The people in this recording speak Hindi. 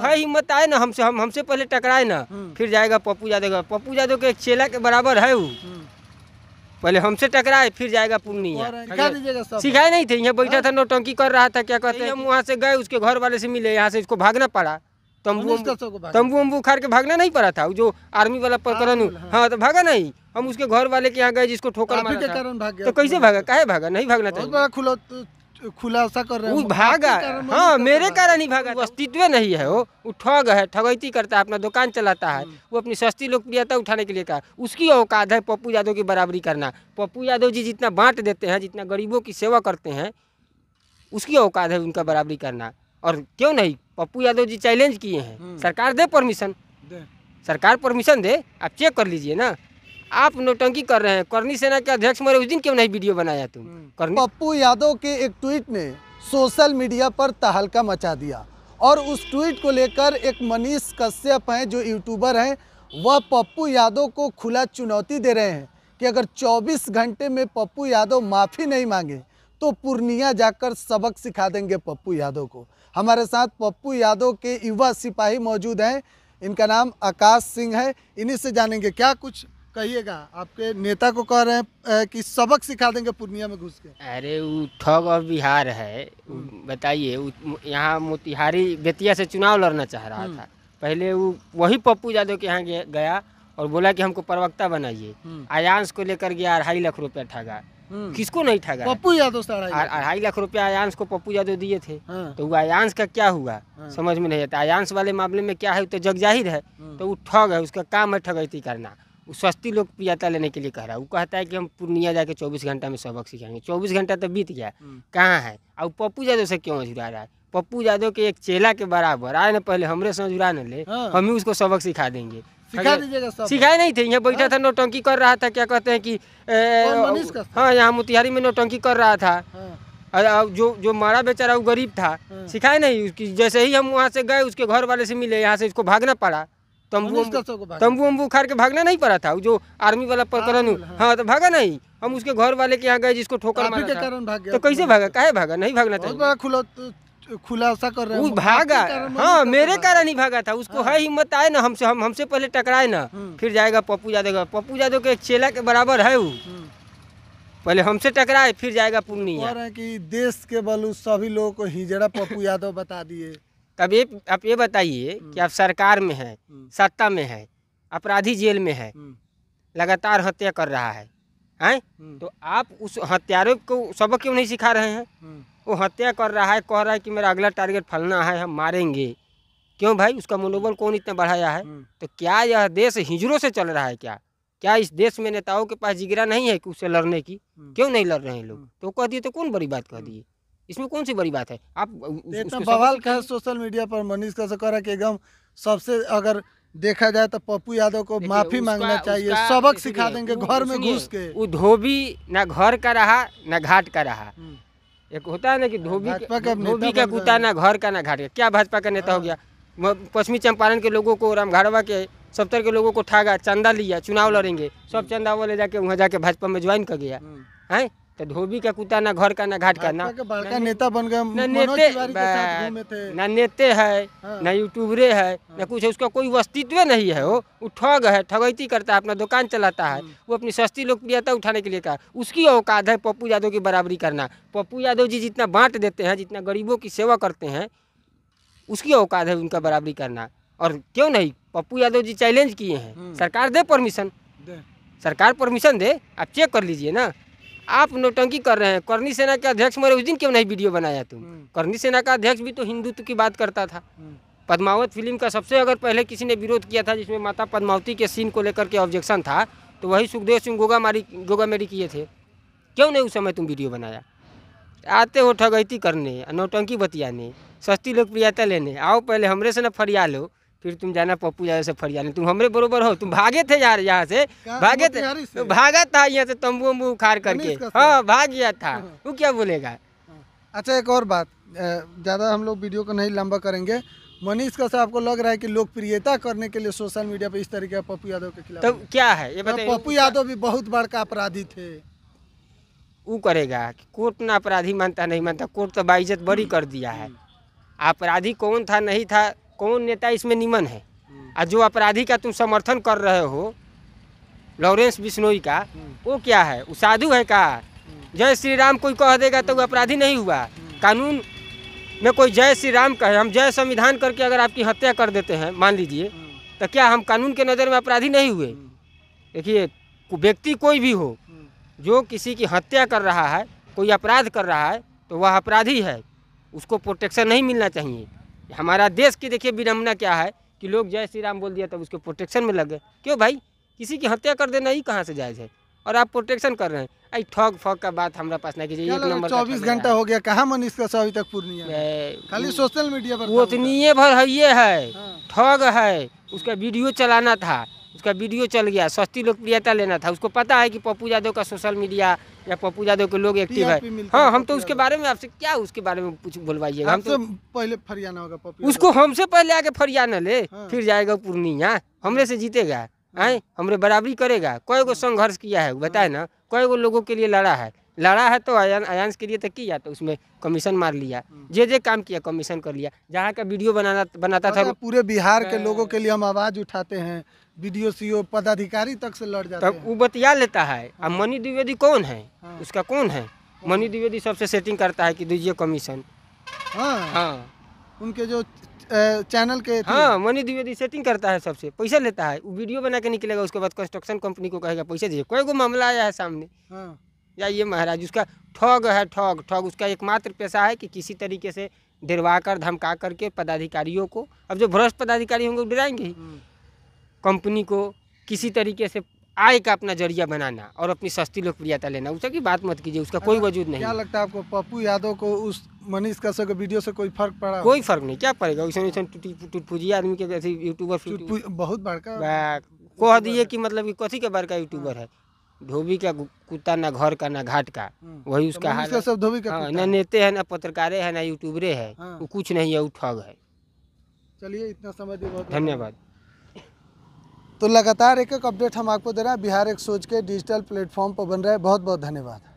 तो है हिम्मत आए ना हमसे हम हमसे पहले टकराए ना हम्म। फिर जाएगा पप्पू यादव का पप्पू यादव के चेला के बराबर है वो हम्म। पहले हमसे टकराए फिर जाएगा पूर्णिया सिखाए नहीं थे यहाँ बैठा था हाँ। नोटंकी कर रहा था क्या कहते हैं हम वहाँ से गए उसके घर वाले से मिले यहाँ से इसको भागना पड़ा तम्बू तम्बू अम्बू उखाड़ के भागना नहीं पड़ा था जो आर्मी वाला प्रकरण हाँ।, हाँ तो भागा नहीं हम उसके घर वाले के यहाँ गए जिसको ठोकर मारा था तो कैसे भागा कहे भागा नहीं भागना चाहिए खुलासा कर रहे हैं भागा हाँ मेरे कारण ही भागा अस्तित्व नहीं है वो वो ठग है ठगैती करता है अपना दुकान चलाता है हम्म। वो अपनी सस्ती लोकप्रियता उठाने के लिए कहा उसकी औकात है पप्पू यादव की बराबरी करना पप्पू यादव जी जितना बांट देते हैं जितना गरीबों की सेवा करते हैं उसकी औकात है उनका बराबरी करना और क्यों नहीं पप्पू यादव जी चैलेंज किए हैं हम्म। सरकार दे परमिशन सरकार परमिशन दे आप चेक कर लीजिए ना आप नोटंकी कर रहे हैं करनी सेना के अध्यक्ष मेरे उस दिन क्यों नहीं वीडियो बनाया तुम हम्म। पप्पू यादव के एक ट्वीट ने सोशल मीडिया पर तहलका मचा दिया और उस ट्वीट को लेकर एक मनीष कश्यप हैं जो यूट्यूबर हैं वह पप्पू यादव को खुला चुनौती दे रहे हैं कि अगर 24 घंटे में पप्पू यादव माफ़ी नहीं मांगे तो पूर्णिया जाकर सबक सिखा देंगे पप्पू यादव को हमारे साथ पप्पू यादव के युवा सिपाही मौजूद हैं इनका नाम आकाश सिंह है इन्हीं से जानेंगे क्या कुछ कहिएगा आपके नेता को कह रहे हैं कि सबक सिखा देंगे पूर्णिया में घुस के अरे वो ठग और बिहार है हम्म। बताइए यहाँ मोतिहारी बेतिया से चुनाव लड़ना चाह रहा हम्म। था पहले वो वही पप्पू यादव के यहाँ गया और बोला कि हमको प्रवक्ता बनाइए हम्म। आयांश को लेकर गया अढ़ाई लाख रुपया ठगा किसको नहीं ठगा पप्पू यादव अढ़ाई लाख रुपया आयांश को पप्पू यादव दिए थे हाँ। तो वो आयांश का क्या हुआ हाँ। समझ में नहीं आता आयांश वाले मामले में क्या है तो जग जाहिर है हाँ। तो वो ठग है उसका काम है ठगैती करना सस्ती लोग पियाता लेने के लिए कह रहा है वो कहता है कि हम पूर्णिया जाके चौबीस घंटा में सबक सिखाएंगे चौबीस घंटा तो बीत गया हम्म। कहाँ है अब पप्पू यादव से क्यों झुरा रहा है पप्पू यादव के एक चेला के बराबर आए ना पहले हमरे से झुरा न ले हाँ। हम ही उसको सबक सिखा देंगे सिखाए नहीं थे यहाँ बैठा हाँ। था नोटंकी कर रहा था क्या कहते हैं कि हाँ यहाँ मोतिहारी में नोटंकी कर रहा था हाँ। जो जो मारा बेचारा वो गरीब था सिखाए नहीं उसकी जैसे ही हम वहाँ से गए उसके घर वाले से मिले यहाँ से उसको भागना पड़ा तम्बू तम्बू अम्बू उखाड़ के भागना नहीं पड़ा था जो आर्मी वाला हाँ, प्रकरण हाँ।, हाँ तो भागा नहीं हम उसके घर वाले के यहाँ गए जिसको ठोकर मारा था तो कैसे भागा काहे भागा नहीं भागना चाहिए खुलासा कर रहे भागा हाँ मेरे कारण ही भागा था उसको हाँ। है हिम्मत आए ना हमसे हम हमसे पहले टकराए ना हम्म। फिर जाएगा पप्पू यादव का पप्पू यादव के चेला के बराबर है वो हम्म। पहले हमसे टकराए फिर जाएगा पूर्णिया कि देश के बलू सभी लोगों को हिजड़ा पप्पू यादव बता दिए तब तो ये आप ये बताइए हम्म। कि आप सरकार में हैं हम्म। सत्ता में हैं अपराधी जेल में है हम्म। लगातार हत्या कर रहा है हैं तो आप उस हत्यारों को सबक क्यों नहीं सिखा रहे हैं वो हत्या कर रहा है कह रहा है कि मेरा अगला टारगेट फलना है हम मारेंगे क्यों भाई उसका मनोबल कौन इतना बढ़ाया है तो क्या यह देश हिजरों से चल रहा है क्या क्या इस देश में नेताओं के पास जिगरा नहीं है कि उससे लड़ने की क्यों नहीं लड़ रहे हैं लोग तो कह दिए तो कौन बड़ी बात कह दिए इसमें कौन सी बड़ी बात है आप इतना तो बवाल का है सोशल मीडिया पर मनीष का कसकर के एकदम सबसे अगर देखा जाए तो पप्पू यादव को माफी मांगना चाहिए सबक सिखा देंगे घर में घुस के वो धोबी ना घर का रहा ना घाट का रहा हम्म। एक होता है ना कि धोबी धोबी का कुत्ता ना घर का ना घाट का क्या भाजपा का नेता हो हाँ। गया पश्चिमी चंपारण के लोगों को रामघाड़वा के सप्तर के लोगों को ठागा चंदा लिया चुनाव लड़ेंगे सब हम्म। चंदा वो ले जाके वहाँ जाके भाजपा में ज्वाइन कर गया हम्म। है तो धोबी का कुत्ता ना घर का ना घाट का ना बड़का नेता बन गया ना नेते ना नेते है हाँ। ना यूट्यूबरे है ना हाँ। कुछ है उसका कोई अस्तित्व नहीं है वो वो ठग है ठगैती करता है अपना दुकान चलाता है हाँ। वो अपनी सस्ती लोकप्रियता उठाने के लिए कहा उसकी औकात है पप्पू यादव की बराबरी करना पप्पू यादव जी जितना बांट देते हैं जितना गरीबों की सेवा करते हैं उसकी औकात है उनका बराबरी करना और क्यों नहीं पप्पू यादव जी चैलेंज किए हैं सरकार दे परमिशन सरकार परमिशन दे आप चेक कर लीजिए ना आप नोटंकी कर रहे हैं करनी सेना के अध्यक्ष मरे उस दिन क्यों नहीं वीडियो बनाया तुम हम्म। करनी सेना का अध्यक्ष भी तो हिंदुत्व की बात करता था हम्म। पद्मावत फिल्म का सबसे अगर पहले किसी ने विरोध किया था जिसमें माता पद्मावती के सीन को लेकर के ऑब्जेक्शन था तो वही सुखदेव सिंह गोगा मारी गोगा मेरी किए थे क्यों नहीं उस समय तुम वीडियो बनाया आते हो ठगैती करने नौटंकी बतियाने सस्ती लोकप्रियता लेने आओ पहले हमरे से न फरिया लो फिर तुम जाना पप्पू यादव से फरिया तुम हमरे बरोबर हो तुम भागे थे यार यहाँ से भागे थे भागा था यहाँ से तम्बू अम्बू उखाड़ करके हाँ भाग गया था हाँ। वो क्या बोलेगा अच्छा एक और बात ज़्यादा हम लोग वीडियो को नहीं लंबा करेंगे मनीष का से आपको लग रहा है कि लोकप्रियता करने के लिए सोशल मीडिया पर इस तरीके का पप्पू यादव के खिलाफ तो क्या है ये हाँ, बताइए पप्पू यादव भी बहुत बड़का अपराधी थे वो करेगा कोर्ट ना अपराधी मानता नहीं मानता कोर्ट तो बाइजत बड़ी हम्म। कर दिया है अपराधी कौन था नहीं था कौन नेता इसमें निमन है और जो अपराधी का तुम समर्थन कर रहे हो लॉरेंस बिश्नोई का वो क्या है वो साधु है का जय श्री राम कोई कह देगा तो वो अपराधी नहीं हुआ कानून में कोई जय श्री राम कहे हम जय संविधान करके अगर आपकी हत्या कर देते हैं मान लीजिए तो क्या हम कानून के नज़र में अपराधी नहीं हुए देखिए व्यक्ति कोई भी हो जो किसी की हत्या कर रहा है कोई अपराध कर रहा है तो वह अपराधी है उसको प्रोटेक्शन नहीं मिलना चाहिए हमारा देश की देखिए विडम्बना क्या है कि लोग जय श्री राम बोल दिया तब उसके प्रोटेक्शन में लग गए क्यों भाई किसी की हत्या कर देना ही कहाँ से जायज़ है और आप प्रोटेक्शन कर रहे हैं आई ठग फग का बात हमारा पास ना कीजिए एक नंबर चौबीस घंटा हो गया कहाँ मनीष का अभी तक पूर्णिया खाली सोशल मीडिया पर उतनी तो भर है ये है हाँ। ठग है उसका वीडियो चलाना था उसका वीडियो चल गया सस्ती लोकप्रियता लेना था उसको पता है कि पप्पू यादव का सोशल मीडिया या पप्पू यादव के लोग एक्टिव है हाँ हम तो उसके बारे में आपसे क्या उसके बारे में कुछ बोलवाइए हम तो पहले फरियाना होगा पप्पू उसको हमसे पहले आके फरियाना ले हाँ। फिर जाएगा पूर्णिया हमरे से जीतेगा आए हाँ। हमरे बराबरी करेगा कई गो हाँ। संघर्ष किया है बताए ना कई गो लोगों के लिए लड़ा है लड़ा है तो अयान अयांस के लिए तो किया तो उसमें कमीशन मार लिया हम्म। जे जे काम किया कमीशन कर लिया जहाँ का वीडियो बनाना बनाता था मतलब पूरे बिहार के लोगों के लिए हम आवाज़ उठाते हैं वीडियो सीओ e पदाधिकारी तक से लड़ जाते हैं वो बतिया लेता है अब हाँ। मनी द्विवेदी कौन है हाँ। उसका कौन है मनी द्विवेदी सबसे सेटिंग करता है कि दीजिए कमीशन हाँ हाँ उनके जो चैनल के हाँ मनी द्विवेदी सेटिंग करता है सबसे पैसा लेता है वो वीडियो बना के निकलेगा उसके बाद कंस्ट्रक्शन कंपनी को कहेगा पैसा दीजिए कोई को मामला आया है सामने हाँ या ये महाराज उसका ठग है ठग ठग उसका एकमात्र पेशा है कि किसी तरीके से डरवा कर धमका करके पदाधिकारियों को अब जो भ्रष्ट पदाधिकारी होंगे डराएंगे ही हम्म। कंपनी को किसी तरीके से आय का अपना जरिया बनाना और अपनी सस्ती लोकप्रियता लेना उसकी बात मत कीजिए उसका कोई अच्छा, वजूद नहीं क्या लगता है आपको पप्पू यादव को उस मनीष कश्यप के वीडियो से कोई फर्क पड़ा कोई फर्क नहीं क्या पड़ेगा उसमें तो टूटफूजी आदमी के यूट्यूबर बहुत बड़का कह दिए कि मतलब कथी के बड़का यूट्यूबर है धोबी का कुत्ता ना घर का ना घाट का हाँ। वही उसका तो हाल सब धोबी का हाँ, ना नेते है ना पत्रकारे है ना यूट्यूबरे है हाँ। वो कुछ नहीं है वो ठग है चलिए इतना समय दिए धन्यवाद तो लगातार एक एक अपडेट हम आपको दे रहे हैं बिहार एक सोच के डिजिटल प्लेटफॉर्म पर बन रहे हैं बहुत बहुत धन्यवाद